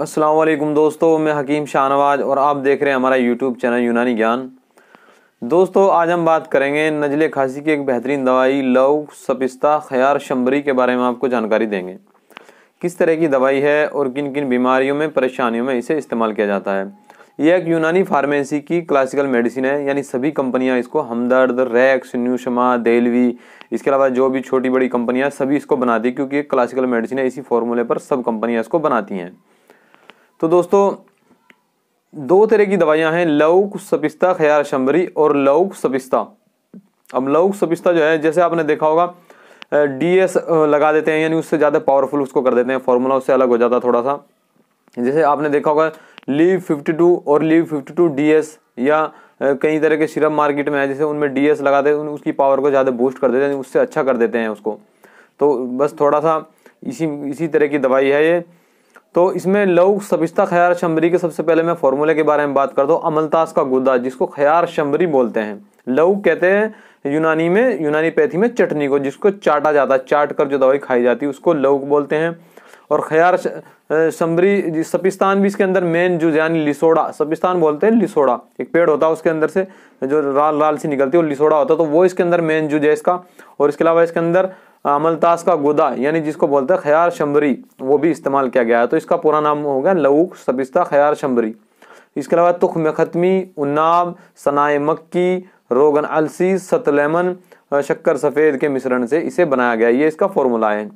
असलकुम दोस्तों मैं हकीम शाहनवाज और आप देख रहे हैं हमारा यूट्यूब चैनल यूनानी ज्ञान दोस्तों आज हम बात करेंगे नजले खांसी की एक बेहतरीन दवाई लव सपिस्ता खयार शंबरी के बारे में आपको जानकारी देंगे किस तरह की दवाई है और किन किन बीमारियों में परेशानियों में इसे इस्तेमाल किया जाता है यह एक यूनानी फार्मेसी की क्लासिकल मेडिसिन है यानी सभी कंपनियाँ इसको हमदर्द रैक्स न्यूशमा देलवी इसके अलावा जो भी छोटी बड़ी कंपनियाँ सभी इसको बनाती क्योंकि एक क्लासिकल मेडिसिन है इसी फॉर्मूले पर सब कंपनियाँ इसको बनाती हैं तो दोस्तों दो तरह की दवाइयाँ हैं लौक सपिस्ता खयार शंबरी और लौक सपिस्ता अब लौक सपिस्ता जो है जैसे आपने देखा होगा डी एस लगा देते हैं यानी उससे ज़्यादा पावरफुल उसको कर देते हैं फॉर्मूला उससे अलग हो जाता है थोड़ा सा जैसे आपने देखा होगा लीव फिफ्टी टू और leave fifty two D S या कई तरह के सिरप मार्केट में है जैसे उनमें डी एस लगाते हैं उसकी पावर को ज़्यादा बूस्ट कर देते हैं उससे अच्छा कर देते हैं उसको तो बस थोड़ा सा इसी इसी तरह की दवाई है ये तो इसमें लव सबिश्ता खयार शंबरी के सबसे पहले मैं फॉर्मूले के बारे में बात करता हूँ अमलतास का गुदा जिसको खयार शंबरी बोलते हैं लव कहते हैं यूनानी में यूनानी पैथी में चटनी को जिसको चाटा जाता है चाट कर जो दवाई खाई जाती है उसको लव बोलते हैं और खयार शंबरी सपिस्तान भी इसके अंदर मेन जो यानी लिसोड़ा सपिस्तान बोलते हैं लिसोड़ा एक पेड़ होता है उसके अंदर से जो राल राल सी निकलती है वो लिसोड़ा होता है तो वो इसके अंदर मेन जुज है इसका और इसके अलावा इसके अंदर अमलतास का गुदा यानी जिसको बोलते हैं खयार शंबरी वो भी इस्तेमाल किया गया है तो इसका पूरा नाम हो गया लऊक सबिस्ता खयार शंबरी इसके अलावा तुखम खतमी उन्नाब सनाए मक्की रोगन अलसी सतलेमन शक्कर सफ़ेद के मिश्रण से इसे बनाया गया ये इसका फॉर्मूला है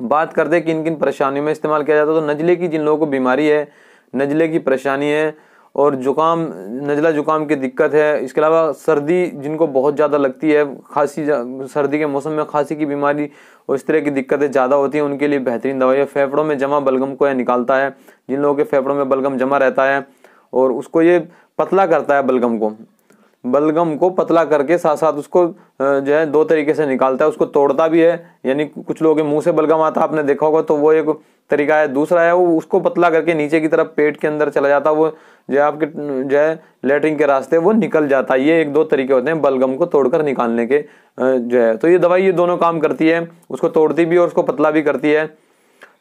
बात करते हैं किन किन परेशानियों में इस्तेमाल किया जाता है तो नजले की जिन लोगों को बीमारी है नजले की परेशानी है और ज़ुकाम नजला ज़ुकाम की दिक्कत है इसके अलावा सर्दी जिनको बहुत ज़्यादा लगती है खांसी सर्दी के मौसम में खांसी की बीमारी और इस तरह की दिक्कतें ज़्यादा होती हैं उनके लिए बेहतरीन दवाई है फेफड़ों में जमा बलगम को यह निकालता है जिन लोगों के फेफड़ों में बलगम जमा रहता है और उसको ये पतला करता है बलगम को बलगम को पतला करके साथ साथ उसको जो है दो तरीके से निकालता है उसको तोड़ता भी है यानी कुछ लोगों के मुंह से बलगम आता आपने देखा होगा तो वो एक तरीका है दूसरा है वो उसको पतला करके नीचे की तरफ पेट के अंदर चला जाता है वो जो है आपके जो है लेटरिन के रास्ते वो निकल जाता है ये एक दो तरीके होते हैं बलगम को तोड़कर निकालने के जो है तो ये दवाई ये दोनों काम करती है उसको तोड़ती भी और उसको पतला भी करती है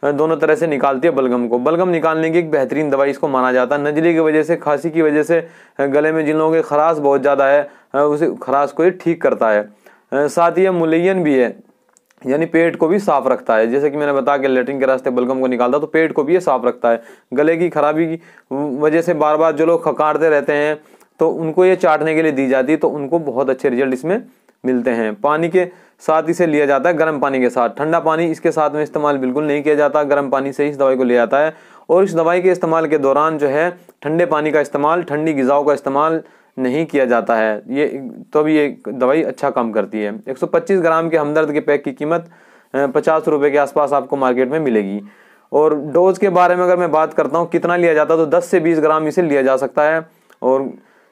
हाँ, दोनों तरह से निकालती है बलगम को बलगम निकालने की एक बेहतरीन दवाई इसको माना जाता है नजली की वजह से खांसी की वजह से हाँ, गले में जिन लोगों के खराश बहुत ज़्यादा है हाँ, उस खराश को ये ठीक करता है साथ ही यह मुलैन भी है यानी पेट को भी साफ रखता है जैसे कि मैंने बताया कि लेटरिन के रास्ते बलगम को निकालता तो पेट को भी ये साफ रखता है गले की खराबी की वजह से बार बार जो लोग खकारते रहते हैं तो उनको ये चाटने के लिए दी जाती है तो उनको बहुत अच्छे रिजल्ट इसमें मिलते हैं पानी के साथ इसे लिया जाता है गर्म पानी के साथ ठंडा पानी इसके साथ में इस्तेमाल बिल्कुल नहीं किया जाता गर्म पानी से इस दवाई को लिया जाता है और इस दवाई के इस्तेमाल के दौरान जो है ठंडे पानी का इस्तेमाल ठंडी गज़ाओं का इस्तेमाल नहीं किया जाता है ये तो भी ये दवाई अच्छा काम करती है 125 ग्राम के हमदर्द के पैक की कीमत पचास रुपये के आसपास आपको मार्केट में मिलेगी और डोज के बारे में अगर मैं बात करता हूँ कितना लिया जाता है तो 10 से 20 ग्राम इसे लिया जा सकता है और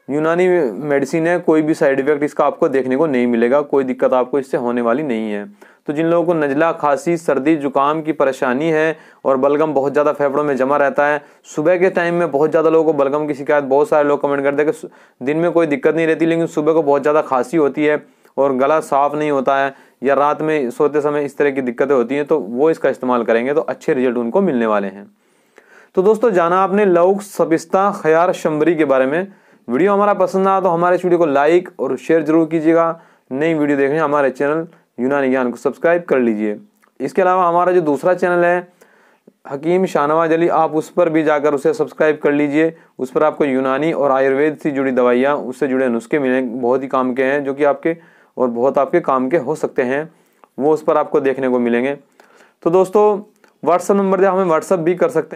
यूनानी मेडिसिन है कोई भी साइड इफेक्ट इसका आपको देखने को नहीं मिलेगा कोई दिक्कत आपको इससे होने वाली नहीं है तो जिन लोगों को नज़ला खांसी सर्दी जुकाम की परेशानी है और बलगम बहुत ज़्यादा फेफड़ों में जमा रहता है सुबह के टाइम में बहुत ज़्यादा लोगों को बलगम की शिकायत बहुत सारे लोग कमेंट करते हैं कि दिन में कोई दिक्कत नहीं रहती लेकिन सुबह को बहुत ज़्यादा खांसी होती है और गला साफ नहीं होता है या रात में सोते समय इस तरह की दिक्कतें होती हैं तो वो इसका इस्तेमाल करेंगे तो अच्छे रिजल्ट उनको मिलने वाले हैं तो दोस्तों जाना आपने लौक सबिस्ता खयार शंबरी के बारे में वीडियो हमारा पसंद आया तो हमारे इस वीडियो को लाइक और शेयर जरूर कीजिएगा नई वीडियो देखने हमारे चैनल यूनानी ज्ञान को सब्सक्राइब कर लीजिए इसके अलावा हमारा जो दूसरा चैनल है हकीम शाहनवाज अली आप उस पर भी जाकर उसे सब्सक्राइब कर लीजिए उस पर आपको यूनानी और आयुर्वेद से जुड़ी दवाइयाँ उससे जुड़े नुस्खे मिले बहुत ही काम के हैं जो कि आपके और बहुत आपके काम के हो सकते हैं वो उस पर आपको देखने को मिलेंगे तो दोस्तों व्हाट्सअप नंबर दिया हमें व्हाट्सअप भी कर सकते हैं